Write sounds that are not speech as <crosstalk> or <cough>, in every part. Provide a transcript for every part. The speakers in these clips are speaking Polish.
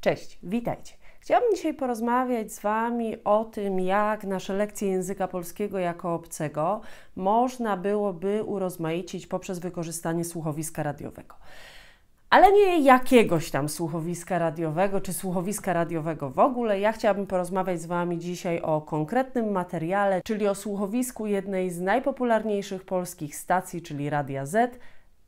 Cześć, witajcie. Chciałabym dzisiaj porozmawiać z Wami o tym, jak nasze lekcje języka polskiego jako obcego można byłoby urozmaicić poprzez wykorzystanie słuchowiska radiowego. Ale nie jakiegoś tam słuchowiska radiowego czy słuchowiska radiowego w ogóle. Ja chciałabym porozmawiać z Wami dzisiaj o konkretnym materiale, czyli o słuchowisku jednej z najpopularniejszych polskich stacji, czyli Radia Z,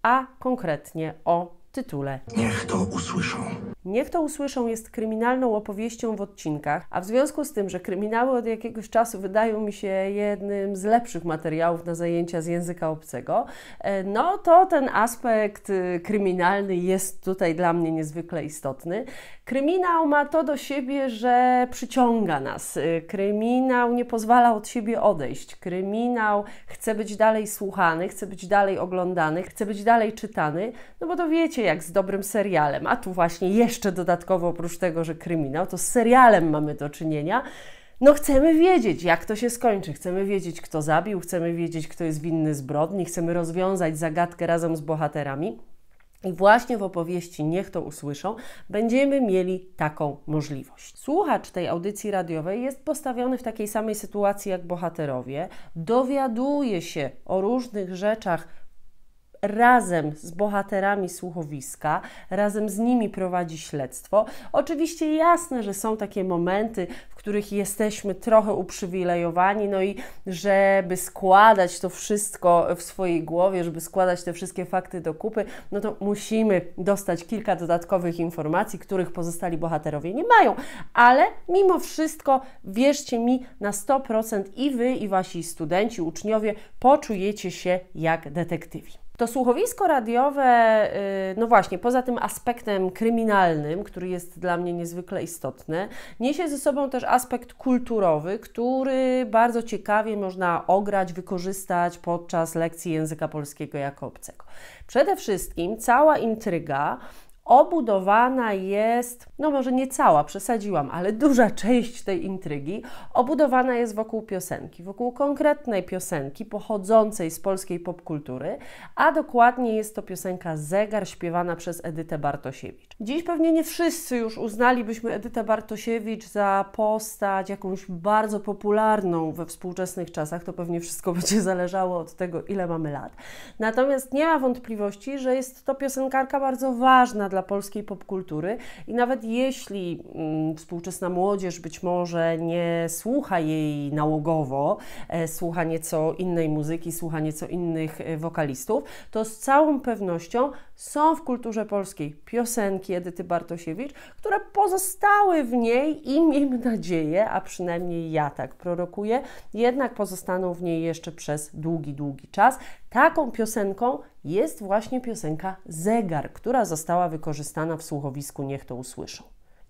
a konkretnie o tytule. Niech to usłyszą. Niech to usłyszą jest kryminalną opowieścią w odcinkach, a w związku z tym, że kryminały od jakiegoś czasu wydają mi się jednym z lepszych materiałów na zajęcia z języka obcego, e, no to ten aspekt y, kryminalny jest tutaj dla mnie niezwykle istotny. Kryminał ma to do siebie, że przyciąga nas. Y, kryminał nie pozwala od siebie odejść. Kryminał chce być dalej słuchany, chce być dalej oglądany, chce być dalej czytany, no bo to wiecie, jak z dobrym serialem. A tu właśnie jeszcze dodatkowo, oprócz tego, że kryminał, to z serialem mamy do czynienia. No, chcemy wiedzieć, jak to się skończy. Chcemy wiedzieć, kto zabił, chcemy wiedzieć, kto jest winny zbrodni, chcemy rozwiązać zagadkę razem z bohaterami. I właśnie w opowieści Niech to usłyszą będziemy mieli taką możliwość. Słuchacz tej audycji radiowej jest postawiony w takiej samej sytuacji jak bohaterowie, dowiaduje się o różnych rzeczach razem z bohaterami słuchowiska, razem z nimi prowadzi śledztwo. Oczywiście jasne, że są takie momenty, w których jesteśmy trochę uprzywilejowani, no i żeby składać to wszystko w swojej głowie, żeby składać te wszystkie fakty do kupy, no to musimy dostać kilka dodatkowych informacji, których pozostali bohaterowie nie mają. Ale mimo wszystko, wierzcie mi, na 100% i wy, i wasi studenci, uczniowie poczujecie się jak detektywi. To słuchowisko radiowe, y, no właśnie, poza tym aspektem kryminalnym, który jest dla mnie niezwykle istotny, niesie ze sobą też aspekt kulturowy, który bardzo ciekawie można ograć, wykorzystać podczas lekcji języka polskiego jako obcego. Przede wszystkim cała intryga obudowana jest, no może nie cała, przesadziłam, ale duża <laughs> część tej intrygi obudowana jest wokół piosenki, wokół konkretnej piosenki pochodzącej z polskiej popkultury, a dokładnie jest to piosenka Zegar śpiewana przez Edytę Bartosiewicz. Dziś pewnie nie wszyscy już uznalibyśmy Edytę Bartosiewicz za postać jakąś bardzo popularną we współczesnych czasach, to pewnie wszystko <laughs> będzie zależało od tego, ile mamy lat. Natomiast nie ma wątpliwości, że jest to piosenkarka bardzo ważna dla polskiej popkultury i nawet jeśli mm, współczesna młodzież być może nie słucha jej nałogowo, e, słucha nieco innej muzyki, słucha nieco innych e, wokalistów, to z całą pewnością są w kulturze polskiej piosenki Edyty Bartosiewicz, które pozostały w niej i miejmy nadzieję, a przynajmniej ja tak prorokuję, jednak pozostaną w niej jeszcze przez długi, długi czas. Taką piosenką jest właśnie piosenka Zegar, która została wykorzystana w słuchowisku Niech to usłyszą.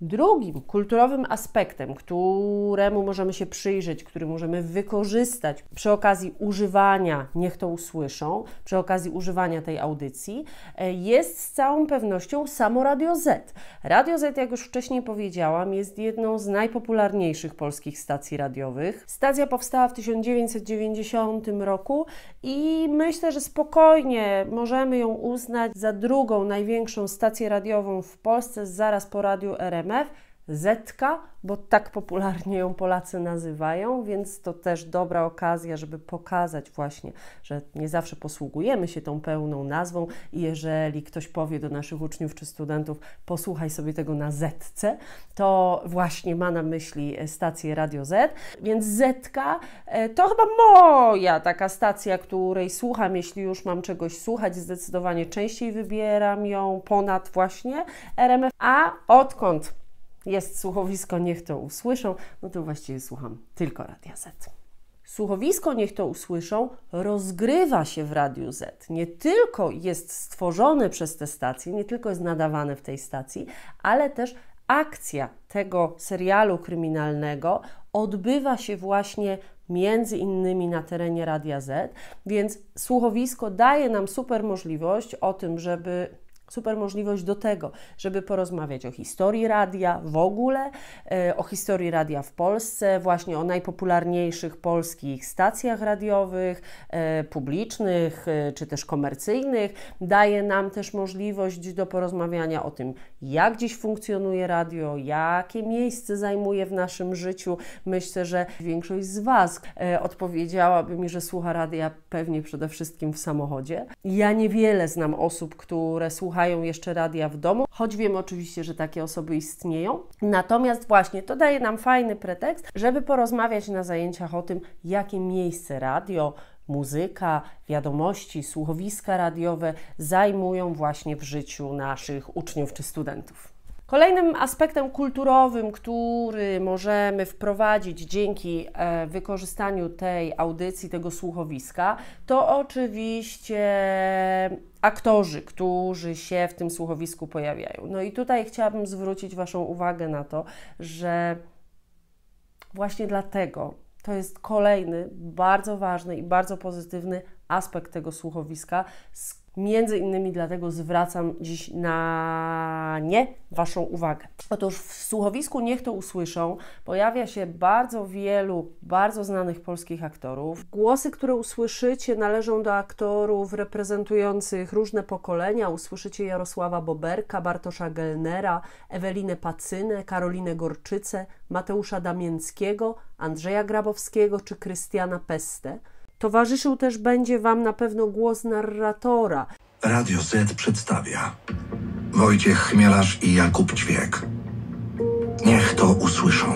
Drugim kulturowym aspektem, któremu możemy się przyjrzeć, który możemy wykorzystać przy okazji używania, niech to usłyszą, przy okazji używania tej audycji, e, jest z całą pewnością samo Radio Z. Radio Z, jak już wcześniej powiedziałam, jest jedną z najpopularniejszych polskich stacji radiowych. Stacja powstała w 1990 roku i myślę, że spokojnie możemy ją uznać za drugą największą stację radiową w Polsce zaraz po radiu RMF IMF, Zetka, bo tak popularnie ją Polacy nazywają, więc to też dobra okazja, żeby pokazać właśnie, że nie zawsze posługujemy się tą pełną nazwą i jeżeli ktoś powie do naszych uczniów czy studentów, posłuchaj sobie tego na Zetce, to właśnie ma na myśli e, stację Radio Z, więc Zetka e, to chyba moja taka stacja, której słucham, jeśli już mam czegoś słuchać, zdecydowanie częściej wybieram ją ponad właśnie RMF, a odkąd jest słuchowisko, niech to usłyszą, no to właściwie słucham tylko Radia Z. Słuchowisko, niech to usłyszą, rozgrywa się w Radiu Z. Nie tylko jest stworzone przez tę stację, nie tylko jest nadawane w tej stacji, ale też akcja tego serialu kryminalnego odbywa się właśnie między innymi na terenie Radia Z, więc słuchowisko daje nam super możliwość o tym, żeby super możliwość do tego, żeby porozmawiać o historii radia w ogóle, e, o historii radia w Polsce, właśnie o najpopularniejszych polskich stacjach radiowych, e, publicznych e, czy też komercyjnych. Daje nam też możliwość do porozmawiania o tym, jak dziś funkcjonuje radio, jakie miejsce zajmuje w naszym życiu. Myślę, że większość z Was odpowiedziałaby mi, że słucha radia pewnie przede wszystkim w samochodzie. Ja niewiele znam osób, które słuchają słuchają jeszcze radia w domu, choć wiemy oczywiście, że takie osoby istnieją. Natomiast właśnie to daje nam fajny pretekst, żeby porozmawiać na zajęciach o tym, jakie miejsce radio, muzyka, wiadomości, słuchowiska radiowe zajmują właśnie w życiu naszych uczniów czy studentów. Kolejnym aspektem kulturowym, który możemy wprowadzić dzięki e, wykorzystaniu tej audycji, tego słuchowiska, to oczywiście aktorzy, którzy się w tym słuchowisku pojawiają. No i tutaj chciałabym zwrócić Waszą uwagę na to, że właśnie dlatego to jest kolejny bardzo ważny i bardzo pozytywny aspekt tego słuchowiska, z Między innymi dlatego zwracam dziś na nie Waszą uwagę. Otóż w słuchowisku Niech to usłyszą pojawia się bardzo wielu bardzo znanych polskich aktorów. Głosy, które usłyszycie, należą do aktorów reprezentujących różne pokolenia. Usłyszycie Jarosława Boberka, Bartosza Gelnera, Ewelinę Pacynę, Karolinę Gorczycę, Mateusza Damięckiego, Andrzeja Grabowskiego czy Krystiana Pestę. Towarzyszył też będzie Wam na pewno głos narratora. Radio Z przedstawia Wojciech Chmielarz i Jakub Ćwiek. Niech to usłyszą.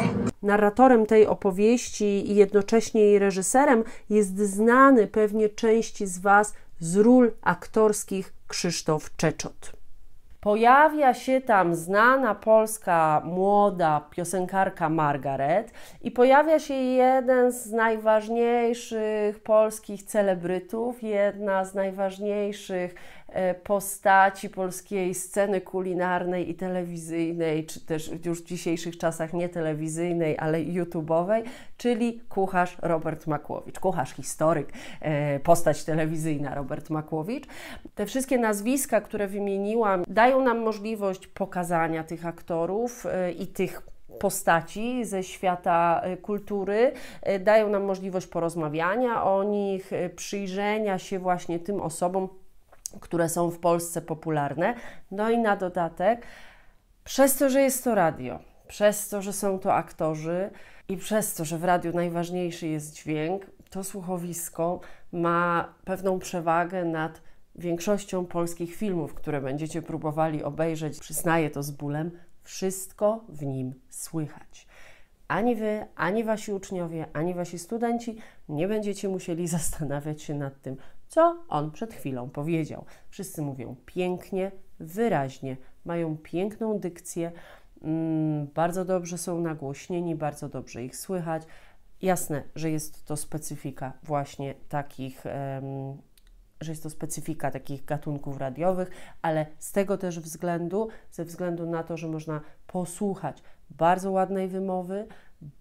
Narratorem tej opowieści i jednocześnie jej reżyserem jest znany pewnie części z Was z ról aktorskich Krzysztof Czeczot. Pojawia się tam znana polska młoda piosenkarka Margaret i pojawia się jeden z najważniejszych polskich celebrytów, jedna z najważniejszych E, postaci polskiej sceny kulinarnej i telewizyjnej, czy też już w dzisiejszych czasach nie telewizyjnej, ale YouTube'owej, czyli kucharz Robert Makłowicz, kucharz historyk, e, postać telewizyjna Robert Makłowicz. Te wszystkie nazwiska, które wymieniłam, dają nam możliwość pokazania tych aktorów e, i tych postaci ze świata kultury, dają nam możliwość porozmawiania o nich, przyjrzenia się właśnie tym osobom, które są w Polsce popularne. No i na dodatek, przez to, że jest to radio, przez to, że są to aktorzy i przez to, że w radiu najważniejszy jest dźwięk, to słuchowisko ma pewną przewagę nad większością polskich filmów, które będziecie próbowali obejrzeć. Przyznaję to z bólem, wszystko w nim słychać. Ani wy, ani wasi uczniowie, ani wasi studenci nie będziecie musieli <laughs> zastanawiać się nad tym, co on przed chwilą powiedział. Wszyscy mówią pięknie, wyraźnie, mają piękną dykcję, mm, bardzo dobrze są nagłośnieni, bardzo dobrze ich słychać. Jasne, że jest to specyfika właśnie takich, że jest to specyfika takich gatunków radiowych, ale z tego też względu, ze względu na to, że można posłuchać bardzo ładnej wymowy,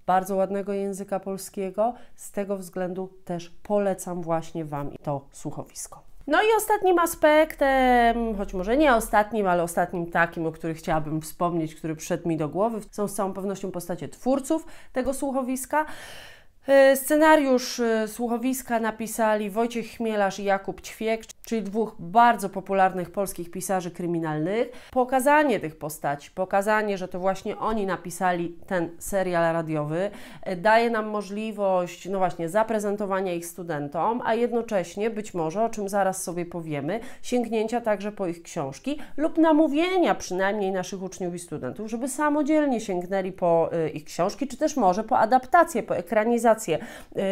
bardzo ładnego języka polskiego. Z tego względu też polecam właśnie Wam to słuchowisko. No i ostatnim aspektem, choć może nie ostatnim, ale ostatnim takim, o którym chciałabym wspomnieć, który przyszedł mi do głowy, są z całą pewnością postacie twórców tego słuchowiska. E, scenariusz e, słuchowiska napisali Wojciech Chmielarz i Jakub Ćwiek, czyli dwóch bardzo popularnych polskich pisarzy kryminalnych. Pokazanie tych postaci, pokazanie, że to właśnie oni napisali ten serial radiowy, e, daje nam możliwość, no właśnie, zaprezentowania ich studentom, a jednocześnie być może, o czym zaraz sobie powiemy, sięgnięcia także po ich książki lub namówienia przynajmniej naszych uczniów i studentów, żeby samodzielnie sięgnęli po ich książki, czy też może po adaptację, po ekranizację Y,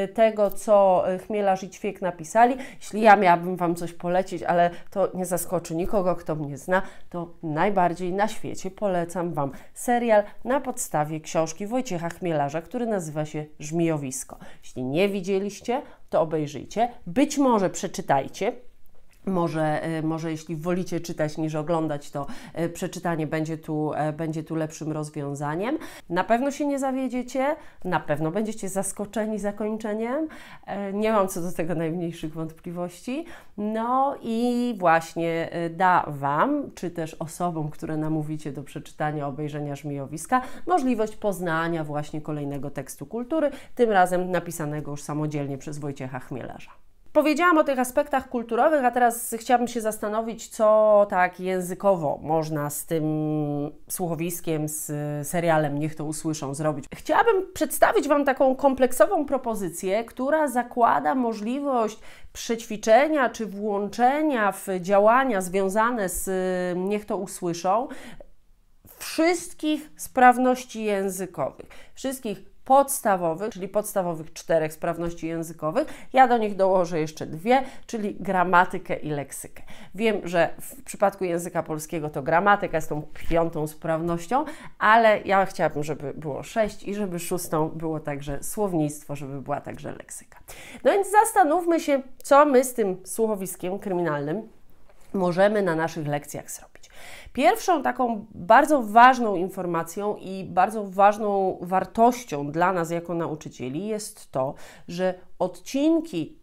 tego, co y, Chmielarz i Ćwiek napisali. Jeśli ja miałabym Wam coś polecić, ale to nie zaskoczy nikogo, kto mnie zna, to najbardziej na świecie polecam Wam serial na podstawie książki Wojciecha Chmielarza, który nazywa się Żmijowisko. Jeśli nie widzieliście, to obejrzyjcie, być może przeczytajcie, może, e, może jeśli wolicie czytać niż oglądać, to e, przeczytanie będzie tu, e, będzie tu lepszym rozwiązaniem. Na pewno się nie zawiedziecie, na pewno będziecie zaskoczeni zakończeniem. Nie mam co do tego najmniejszych wątpliwości. No i właśnie da Wam, czy też osobom, które namówicie do przeczytania, obejrzenia żmijowiska, możliwość poznania właśnie kolejnego tekstu kultury, tym razem napisanego już samodzielnie przez Wojciecha Chmielarza. Powiedziałam o tych aspektach kulturowych, a teraz chciałabym się zastanowić, co tak językowo można z tym słuchowiskiem, z serialem Niech to usłyszą zrobić. Chciałabym przedstawić Wam taką kompleksową propozycję, która zakłada możliwość przećwiczenia czy włączenia w działania związane z y, Niech to usłyszą wszystkich sprawności językowych, wszystkich podstawowych, czyli podstawowych czterech sprawności językowych. Ja do nich dołożę jeszcze dwie, czyli gramatykę i leksykę. Wiem, że w przypadku języka polskiego to gramatyka jest tą piątą sprawnością, ale ja chciałabym, żeby było sześć i żeby szóstą było także słownictwo, żeby była także leksyka. No więc zastanówmy się, co my z tym słuchowiskiem kryminalnym możemy na naszych lekcjach zrobić. Pierwszą taką bardzo ważną informacją i bardzo ważną wartością dla nas jako nauczycieli jest to, że odcinki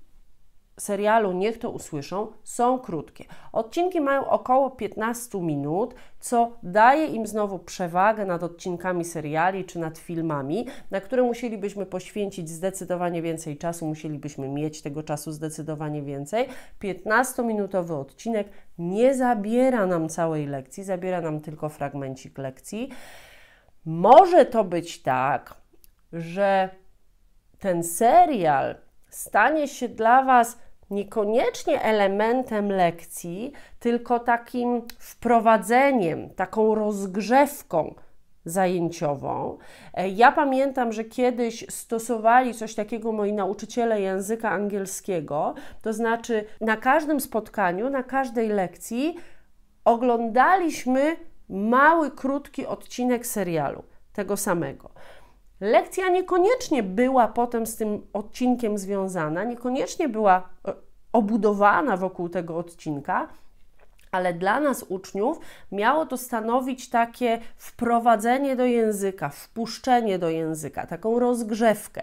serialu Niech to usłyszą są krótkie. Odcinki mają około 15 minut, co daje im znowu przewagę nad odcinkami seriali czy nad filmami, na które musielibyśmy poświęcić zdecydowanie więcej czasu, musielibyśmy mieć tego czasu zdecydowanie więcej. 15-minutowy odcinek nie zabiera nam całej lekcji, zabiera nam tylko fragmencik lekcji. Może to być tak, że ten serial stanie się dla Was niekoniecznie elementem lekcji, tylko takim wprowadzeniem, taką rozgrzewką zajęciową. E, ja pamiętam, że kiedyś stosowali coś takiego moi nauczyciele języka angielskiego, to znaczy na każdym spotkaniu, na każdej lekcji oglądaliśmy mały, krótki odcinek serialu tego samego lekcja niekoniecznie była potem z tym odcinkiem związana, niekoniecznie była e, obudowana wokół tego odcinka, ale dla nas uczniów miało to stanowić takie wprowadzenie do języka, wpuszczenie do języka, taką rozgrzewkę.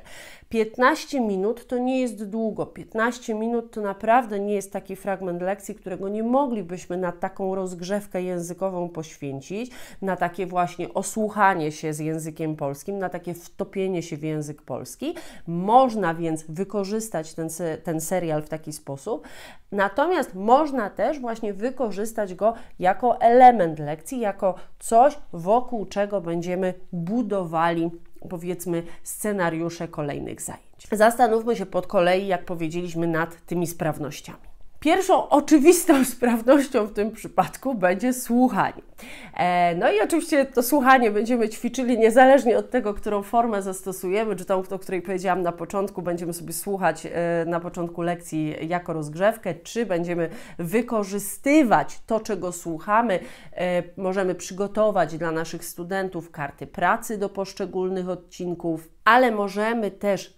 15 minut to nie jest długo. 15 minut to naprawdę nie jest taki fragment lekcji, którego nie moglibyśmy na taką rozgrzewkę językową poświęcić, na takie właśnie osłuchanie się z językiem polskim, na takie wtopienie się w język polski. Można więc wykorzystać ten, ten serial w taki sposób, natomiast można też właśnie wykorzystać go jako element lekcji, jako coś, wokół czego będziemy budowali powiedzmy scenariusze kolejnych zajęć. Zastanówmy się pod kolei, jak powiedzieliśmy, nad tymi sprawnościami. Pierwszą oczywistą <laughs> sprawnością w tym przypadku będzie słuchanie. E, no i oczywiście to słuchanie będziemy ćwiczyli niezależnie od tego, którą formę zastosujemy, czy tą, o której powiedziałam na początku, będziemy sobie słuchać e, na początku lekcji jako rozgrzewkę, czy będziemy wykorzystywać to, czego słuchamy. E, możemy przygotować dla naszych studentów karty pracy do poszczególnych odcinków, ale możemy też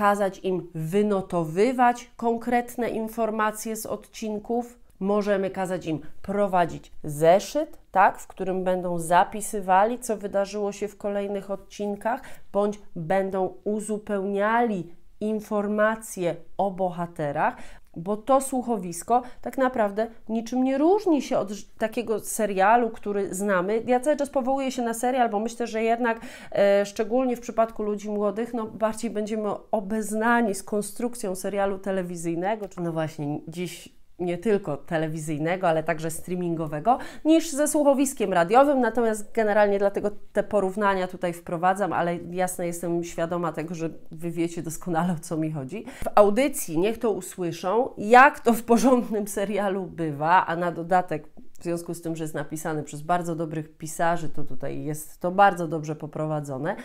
kazać im wynotowywać konkretne informacje z odcinków. Możemy kazać im prowadzić zeszyt, tak, w którym będą zapisywali, co wydarzyło się w kolejnych odcinkach, bądź będą uzupełniali informacje o bohaterach, bo to słuchowisko tak naprawdę niczym nie różni się od takiego serialu, który znamy. Ja cały czas powołuję się na serial, bo myślę, że jednak e, szczególnie w przypadku ludzi młodych, no bardziej będziemy obeznani z konstrukcją serialu telewizyjnego. No właśnie, dziś nie tylko telewizyjnego, ale także streamingowego, niż ze słuchowiskiem radiowym. Natomiast generalnie dlatego te porównania tutaj wprowadzam, ale jasne jestem świadoma tego, że wy wiecie doskonale o co mi chodzi. W audycji niech to usłyszą, jak to w porządnym serialu bywa, a na dodatek w związku z tym, że jest napisany przez bardzo dobrych pisarzy, to tutaj jest to bardzo dobrze poprowadzone.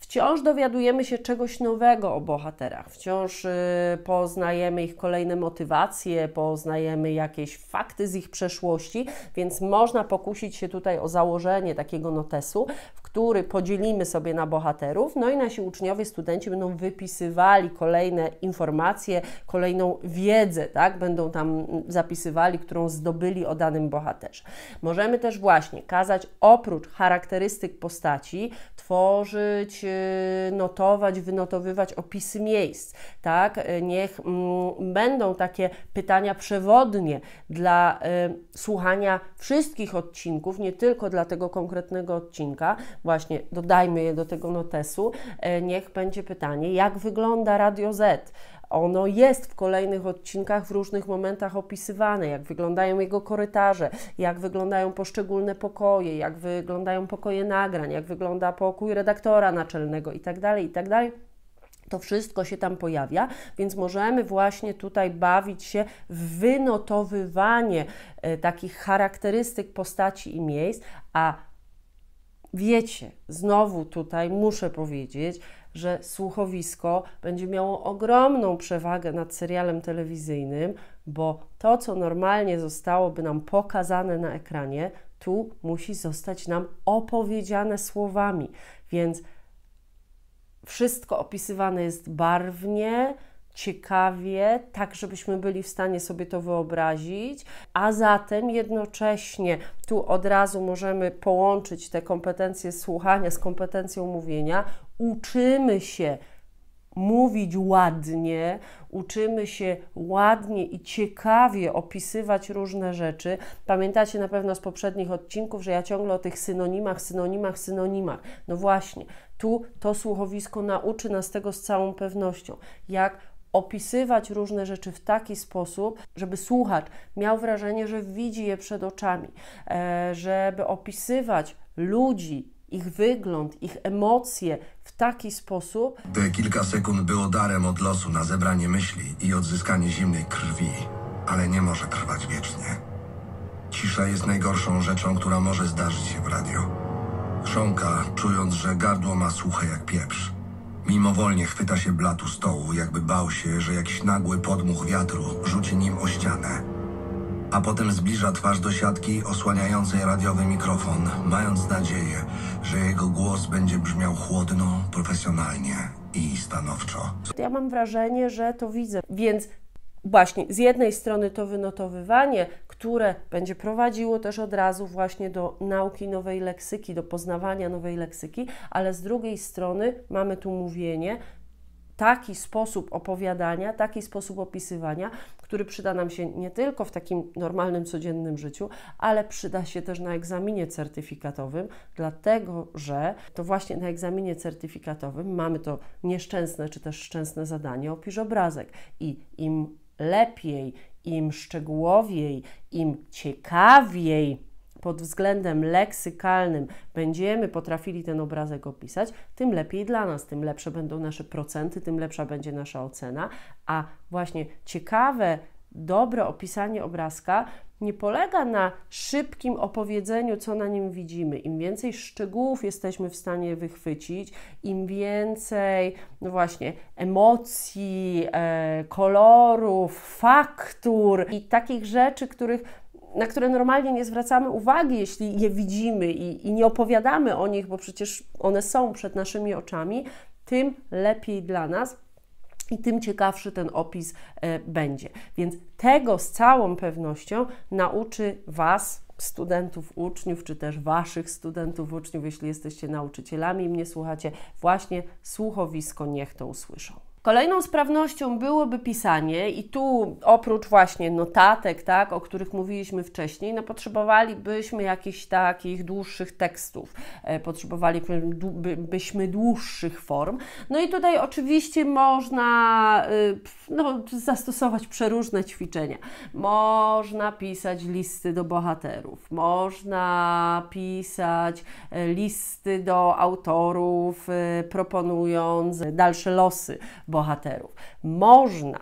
Wciąż dowiadujemy się czegoś nowego o bohaterach, wciąż y, poznajemy ich kolejne motywacje, poznajemy jakieś fakty z ich przeszłości, więc można pokusić się tutaj o założenie takiego notesu, w który podzielimy sobie na bohaterów, no i nasi uczniowie, studenci będą wypisywali kolejne informacje, kolejną wiedzę, tak? Będą tam zapisywali, którą zdobyli o danym bohaterze. Możemy też właśnie kazać oprócz charakterystyk postaci tworzyć E, notować, wynotowywać opisy miejsc, tak? E, niech mm, będą takie pytania przewodnie dla e, słuchania wszystkich odcinków, nie tylko dla tego konkretnego odcinka. Właśnie dodajmy je do tego notesu. Niech będzie pytanie, jak wygląda Radio Z? Ono jest w kolejnych odcinkach w różnych momentach opisywane, jak wyglądają jego korytarze, jak wyglądają poszczególne pokoje, jak wyglądają pokoje nagrań, jak wygląda pokój redaktora naczelnego itd. Tak itd. Tak to wszystko się tam pojawia, więc możemy właśnie tutaj bawić się w wynotowywanie e, takich charakterystyk postaci i miejsc, a wiecie, znowu tutaj muszę powiedzieć, że słuchowisko będzie miało ogromną przewagę nad serialem telewizyjnym, bo to, co normalnie zostałoby nam pokazane na ekranie, tu musi zostać nam opowiedziane słowami. Więc wszystko opisywane jest barwnie, ciekawie, tak żebyśmy byli w stanie sobie to wyobrazić, a zatem jednocześnie tu od razu możemy połączyć te kompetencje słuchania z kompetencją mówienia. Uczymy się mówić ładnie, uczymy się ładnie i ciekawie opisywać różne rzeczy. Pamiętacie na pewno z poprzednich odcinków, że ja ciągle o tych synonimach, synonimach, synonimach. No właśnie, tu to słuchowisko nauczy nas tego z całą pewnością. Jak opisywać różne rzeczy w taki sposób, żeby słuchacz miał wrażenie, że widzi je przed oczami, e, żeby opisywać ludzi, ich wygląd, ich emocje w taki sposób. Te kilka sekund było darem od losu na zebranie myśli i odzyskanie zimnej krwi, ale nie może trwać wiecznie. Cisza jest najgorszą rzeczą, która może zdarzyć się w radio. Chrząka, czując, że gardło ma suche jak pieprz. Mimowolnie chwyta się blatu stołu, jakby bał się, że jakiś nagły podmuch wiatru rzuci nim o ścianę. A potem zbliża twarz do siatki osłaniającej radiowy mikrofon, mając nadzieję, że jego głos będzie brzmiał chłodno, profesjonalnie i stanowczo. Ja mam wrażenie, że to widzę, więc właśnie z jednej strony to wynotowywanie, które będzie prowadziło też od razu właśnie do nauki nowej leksyki, do poznawania nowej leksyki, ale z drugiej strony mamy tu mówienie, taki sposób opowiadania, taki sposób opisywania, który przyda nam się nie tylko w takim normalnym, codziennym życiu, ale przyda się też na egzaminie certyfikatowym, dlatego że to właśnie na egzaminie certyfikatowym mamy to nieszczęsne czy też szczęsne zadanie opisz obrazek i im lepiej, im szczegółowiej, im ciekawiej pod względem leksykalnym będziemy potrafili ten obrazek opisać, tym lepiej dla nas, tym lepsze będą nasze procenty, tym lepsza będzie nasza ocena, a właśnie ciekawe, dobre opisanie obrazka nie polega na szybkim opowiedzeniu, co na nim widzimy. Im więcej szczegółów jesteśmy w stanie wychwycić, im więcej no właśnie emocji, e, kolorów, faktur i takich rzeczy, których na które normalnie nie zwracamy uwagi, jeśli je widzimy i, i nie opowiadamy o nich, bo przecież one są przed naszymi oczami, tym lepiej dla nas i tym ciekawszy ten opis e, będzie. Więc tego z całą pewnością nauczy Was studentów, uczniów, czy też waszych studentów, uczniów, jeśli jesteście nauczycielami i mnie słuchacie, właśnie słuchowisko niech to usłyszą. Kolejną sprawnością byłoby pisanie, i tu oprócz właśnie notatek, tak, o których mówiliśmy wcześniej, no potrzebowalibyśmy jakichś takich dłuższych tekstów, e, potrzebowalibyśmy dłuższych form. No i tutaj oczywiście można y, no, zastosować przeróżne ćwiczenia. Można pisać listy do bohaterów, można pisać e, listy do autorów, e, proponując dalsze losy bohaterów. Można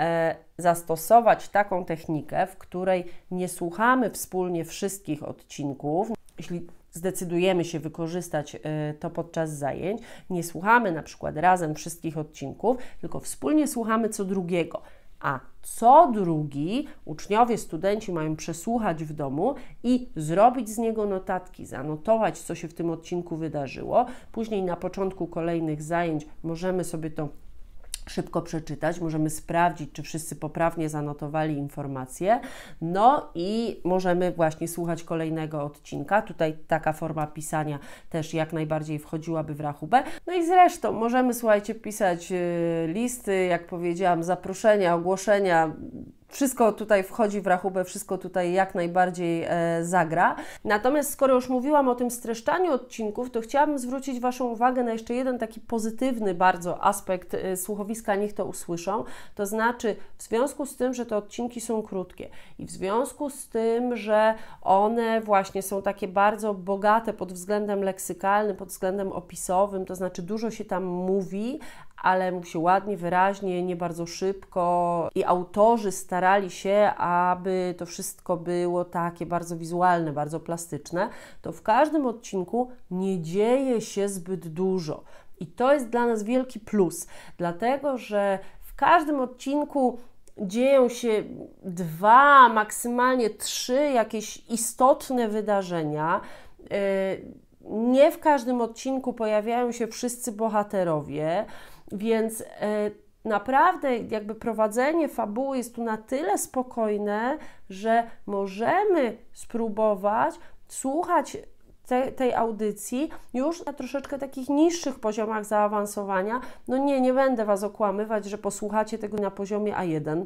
e, zastosować taką technikę, w której nie słuchamy wspólnie wszystkich odcinków. Jeśli zdecydujemy się wykorzystać e, to podczas zajęć, nie słuchamy na przykład razem wszystkich odcinków, tylko wspólnie słuchamy co drugiego. A co drugi uczniowie, studenci mają przesłuchać w domu i zrobić z niego notatki, zanotować, co się w tym odcinku wydarzyło. Później na początku kolejnych zajęć możemy sobie to szybko przeczytać, możemy sprawdzić, czy wszyscy poprawnie zanotowali informacje. No i możemy właśnie słuchać kolejnego odcinka. Tutaj taka forma pisania też jak najbardziej wchodziłaby w rachubę. No i zresztą możemy, słuchajcie, pisać y, listy, jak powiedziałam, zaproszenia, ogłoszenia, wszystko tutaj wchodzi w rachubę, wszystko tutaj jak najbardziej e, zagra. Natomiast skoro już mówiłam o tym streszczaniu odcinków, to chciałabym zwrócić Waszą uwagę na jeszcze jeden taki pozytywny bardzo aspekt e, słuchowiska, niech to usłyszą. To znaczy, w związku z tym, że te odcinki są krótkie i w związku z tym, że one właśnie są takie bardzo bogate pod względem leksykalnym, pod względem opisowym, to znaczy dużo się tam mówi, ale mówi się ładnie, wyraźnie, nie bardzo szybko. I autorzy starali się, aby to wszystko było takie bardzo wizualne, bardzo plastyczne. To w każdym odcinku nie dzieje się zbyt dużo. I to jest dla nas wielki plus, dlatego że w każdym odcinku dzieją się dwa, maksymalnie trzy jakieś istotne wydarzenia. Y, nie w każdym odcinku pojawiają się wszyscy bohaterowie. Więc e, naprawdę jakby prowadzenie fabuły jest tu na tyle spokojne, że możemy spróbować słuchać te, tej audycji już na troszeczkę takich niższych poziomach zaawansowania. No nie, nie będę Was okłamywać, że posłuchacie tego na poziomie A1.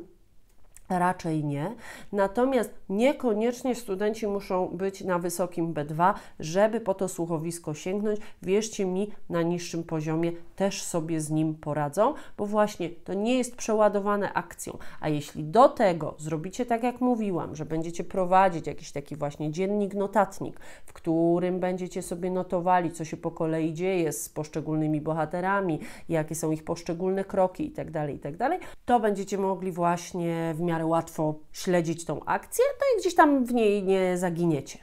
Raczej nie. Natomiast niekoniecznie studenci muszą być na wysokim B2, żeby po to słuchowisko sięgnąć. Wierzcie mi, na niższym poziomie też sobie z nim poradzą, bo właśnie to nie jest przeładowane akcją. A jeśli do tego zrobicie tak, jak mówiłam, że będziecie prowadzić jakiś taki właśnie dziennik, notatnik, w którym będziecie sobie notowali, co się po kolei dzieje z poszczególnymi bohaterami, jakie są ich poszczególne kroki itd., tak itd., tak to będziecie mogli właśnie w miarę miarę łatwo śledzić tą akcję, to no i gdzieś tam w niej nie zaginiecie.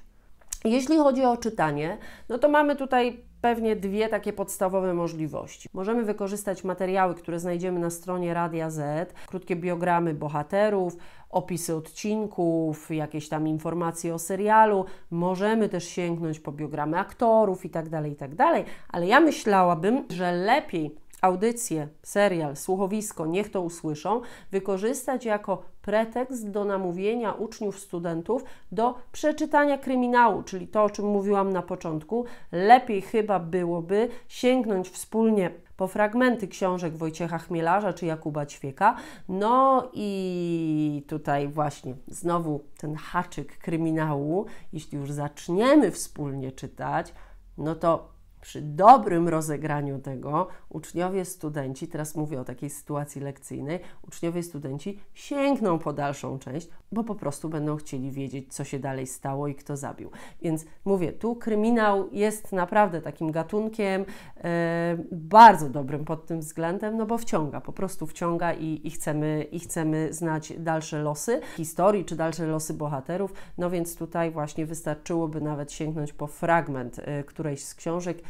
Jeśli chodzi o czytanie, no to mamy tutaj pewnie dwie takie podstawowe możliwości. Możemy wykorzystać materiały, które znajdziemy na stronie Radia Z, krótkie biogramy bohaterów, opisy odcinków, jakieś tam informacje o serialu. Możemy też sięgnąć po biogramy aktorów i i tak dalej, tak dalej. ale ja myślałabym, że lepiej audycję, serial, słuchowisko, niech to usłyszą, wykorzystać jako pretekst do namówienia uczniów, studentów do przeczytania kryminału, czyli to, o czym mówiłam na początku. Lepiej chyba byłoby sięgnąć wspólnie po fragmenty książek Wojciecha Chmielarza czy Jakuba Ćwieka. No i tutaj właśnie znowu ten haczyk kryminału. Jeśli już zaczniemy wspólnie czytać, no to przy dobrym rozegraniu tego uczniowie, studenci, teraz mówię o takiej sytuacji lekcyjnej, uczniowie, studenci sięgną po dalszą część, bo po prostu będą chcieli wiedzieć, co się dalej stało i kto zabił. Więc mówię, tu kryminał jest naprawdę takim gatunkiem e, bardzo dobrym pod tym względem, no bo wciąga, po prostu wciąga i, i, chcemy, i chcemy znać dalsze losy historii czy dalsze losy bohaterów. No więc tutaj właśnie wystarczyłoby nawet sięgnąć po fragment e, którejś z książek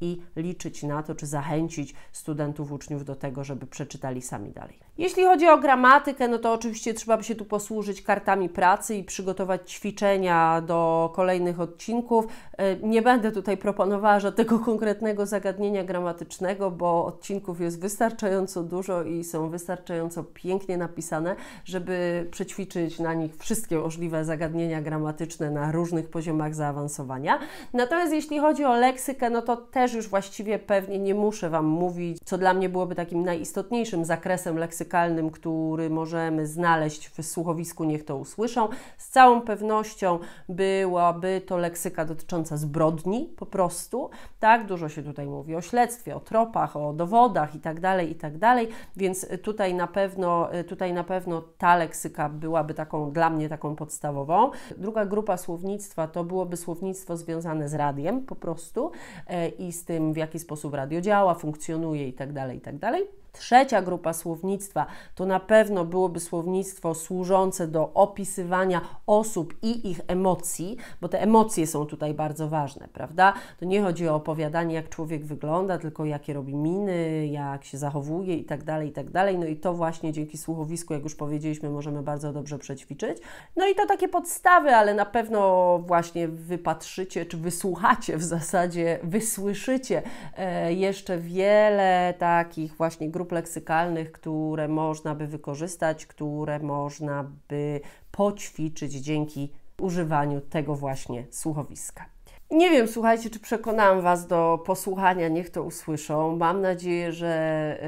i liczyć na to, czy zachęcić studentów, uczniów do tego, żeby przeczytali sami dalej. Jeśli chodzi o gramatykę, no to oczywiście trzeba by się tu posłużyć kartami pracy i przygotować ćwiczenia do kolejnych odcinków. E, nie będę tutaj proponowała żadnego <laughs> konkretnego zagadnienia gramatycznego, bo odcinków jest wystarczająco dużo i są wystarczająco pięknie napisane, żeby przećwiczyć na nich wszystkie możliwe zagadnienia gramatyczne na różnych poziomach zaawansowania. Natomiast jeśli chodzi o leksykę, no to też też już właściwie pewnie nie muszę Wam mówić, co dla mnie byłoby takim najistotniejszym zakresem leksykalnym, który możemy znaleźć w słuchowisku, niech to usłyszą. Z całą pewnością byłaby to leksyka dotycząca zbrodni po prostu, tak? Dużo się tutaj mówi o śledztwie, o tropach, o dowodach itd., tak itd., tak więc tutaj na pewno, tutaj na pewno ta leksyka byłaby taką, dla mnie taką podstawową. Druga grupa słownictwa to byłoby słownictwo związane z radiem po prostu e, i z tym, w jaki sposób radio działa, funkcjonuje itd., tak itd. Tak Trzecia grupa słownictwa to na pewno byłoby słownictwo służące do opisywania osób i ich emocji, bo te emocje są tutaj bardzo ważne, prawda? To nie chodzi o opowiadanie, jak człowiek wygląda, tylko jakie robi miny, jak się zachowuje i tak dalej, i tak dalej. No i to właśnie dzięki słuchowisku, jak już powiedzieliśmy, możemy bardzo dobrze przećwiczyć. No i to takie podstawy, ale na pewno właśnie wypatrzycie, czy wysłuchacie w zasadzie, wysłyszycie e, jeszcze wiele takich właśnie grup grup leksykalnych, które można by wykorzystać, które można by poćwiczyć dzięki używaniu tego właśnie słuchowiska. Nie wiem, słuchajcie, czy przekonałam Was do posłuchania, niech to usłyszą. Mam nadzieję, że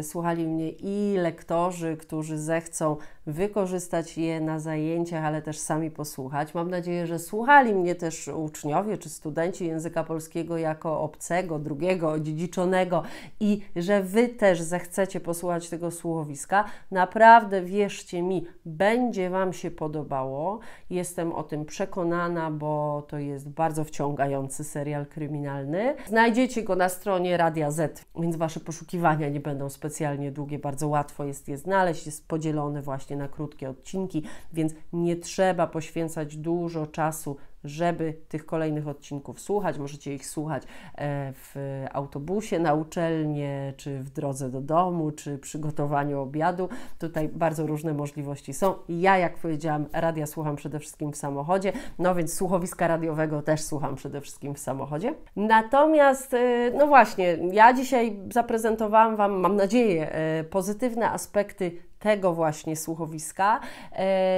y, słuchali mnie i lektorzy, którzy zechcą wykorzystać je na zajęciach, ale też sami posłuchać. Mam nadzieję, że słuchali mnie też uczniowie czy studenci języka polskiego jako obcego, drugiego, odziedziczonego i że Wy też zechcecie posłuchać tego słuchowiska. Naprawdę, wierzcie mi, będzie Wam się podobało. Jestem o tym przekonana, bo to jest bardzo wciągający serial kryminalny. Znajdziecie go na stronie Radia Z, więc Wasze poszukiwania nie będą specjalnie długie, bardzo łatwo jest je znaleźć. Jest podzielony właśnie właśnie na krótkie odcinki, więc nie trzeba poświęcać dużo czasu żeby tych kolejnych odcinków słuchać. Możecie ich słuchać e, w autobusie na uczelnię, czy w drodze do domu, czy przygotowaniu obiadu. Tutaj bardzo różne możliwości są. Ja, jak powiedziałam, radia słucham przede wszystkim w samochodzie, no więc słuchowiska radiowego też słucham przede wszystkim w samochodzie. Natomiast, e, no właśnie, ja dzisiaj zaprezentowałam Wam, mam nadzieję, e, pozytywne aspekty tego właśnie słuchowiska.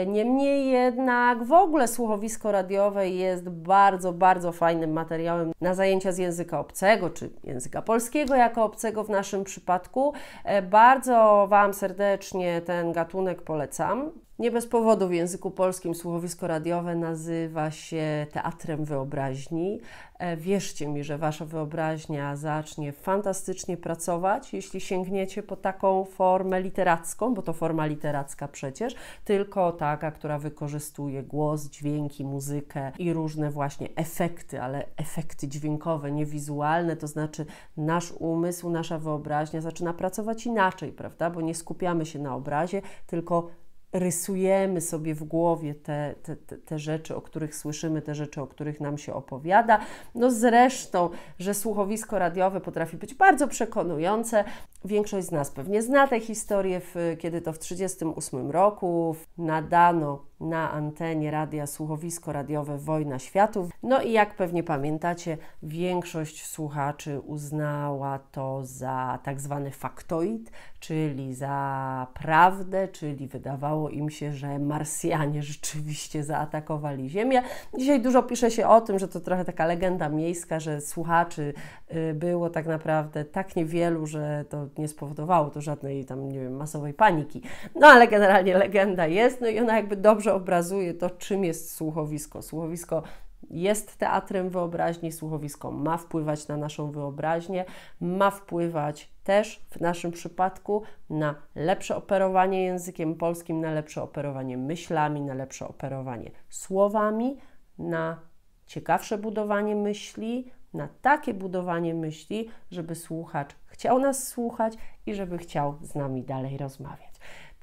Niemniej jednak w ogóle słuchowisko radiowe jest bardzo, bardzo fajnym materiałem na zajęcia z języka obcego, czy języka polskiego jako obcego w naszym przypadku. E, bardzo Wam serdecznie ten gatunek polecam. Nie bez powodu w języku polskim słuchowisko radiowe nazywa się teatrem wyobraźni. E, wierzcie mi, że wasza wyobraźnia zacznie fantastycznie pracować, jeśli sięgniecie po taką formę literacką, bo to forma literacka przecież, tylko taka, która wykorzystuje głos, dźwięki, muzykę i różne właśnie efekty, ale efekty dźwiękowe, nie wizualne, to znaczy nasz umysł, nasza wyobraźnia zaczyna pracować inaczej, prawda? Bo nie skupiamy się na obrazie, tylko rysujemy sobie w głowie te, te, te, rzeczy, o których słyszymy, te rzeczy, o których nam się opowiada. No zresztą, że słuchowisko radiowe potrafi być bardzo przekonujące. Większość z nas pewnie zna tę historię, w, kiedy to w 1938 roku nadano na antenie radia słuchowisko radiowe Wojna Światów. No i jak pewnie pamiętacie, większość słuchaczy uznała to za tak zwany faktoid, czyli za prawdę, czyli wydawało im się, że Marsjanie rzeczywiście zaatakowali Ziemię. Dzisiaj dużo pisze się o tym, że to trochę taka legenda miejska, że słuchaczy y, było tak naprawdę tak niewielu, że to nie spowodowało to żadnej tam, nie wiem, masowej paniki. No ale generalnie legenda jest, no i ona jakby dobrze obrazuje to, czym jest słuchowisko. Słuchowisko jest teatrem wyobraźni, słuchowisko ma wpływać na naszą wyobraźnię, ma wpływać też w naszym przypadku na lepsze operowanie językiem polskim, na lepsze operowanie myślami, na lepsze operowanie słowami, na ciekawsze budowanie myśli, na takie budowanie myśli, żeby słuchacz chciał nas słuchać i żeby chciał z nami dalej rozmawiać.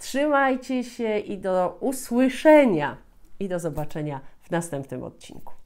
Trzymajcie się i do usłyszenia i do zobaczenia w następnym odcinku.